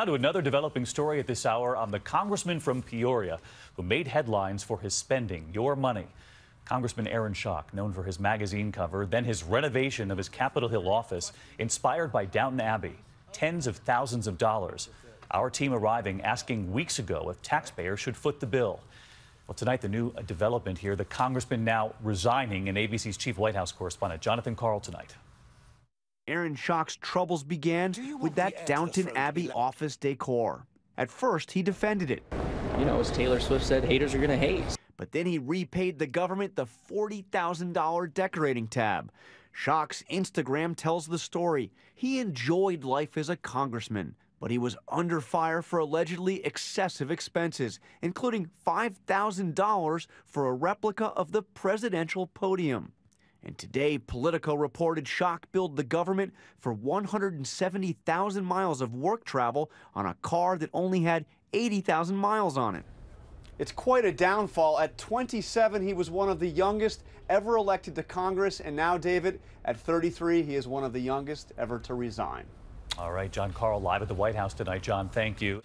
Now to another developing story at this hour on the congressman from Peoria who made headlines for his spending your money. Congressman Aaron Schock, known for his magazine cover, then his renovation of his Capitol Hill office, inspired by Downton Abbey, tens of thousands of dollars. Our team arriving asking weeks ago if taxpayers should foot the bill. Well, tonight, the new development here, the congressman now resigning, and ABC's chief White House correspondent Jonathan Carl tonight. Aaron Schock's troubles began with that Downton Abbey office decor. At first, he defended it. You know, as Taylor Swift said, haters are going to hate. But then he repaid the government the $40,000 decorating tab. Schock's Instagram tells the story. He enjoyed life as a congressman, but he was under fire for allegedly excessive expenses, including $5,000 for a replica of the presidential podium. And today, Politico reported shock billed the government for 170,000 miles of work travel on a car that only had 80,000 miles on it. It's quite a downfall. At 27, he was one of the youngest ever elected to Congress. And now, David, at 33, he is one of the youngest ever to resign. All right, John Carl, live at the White House tonight. John, thank you.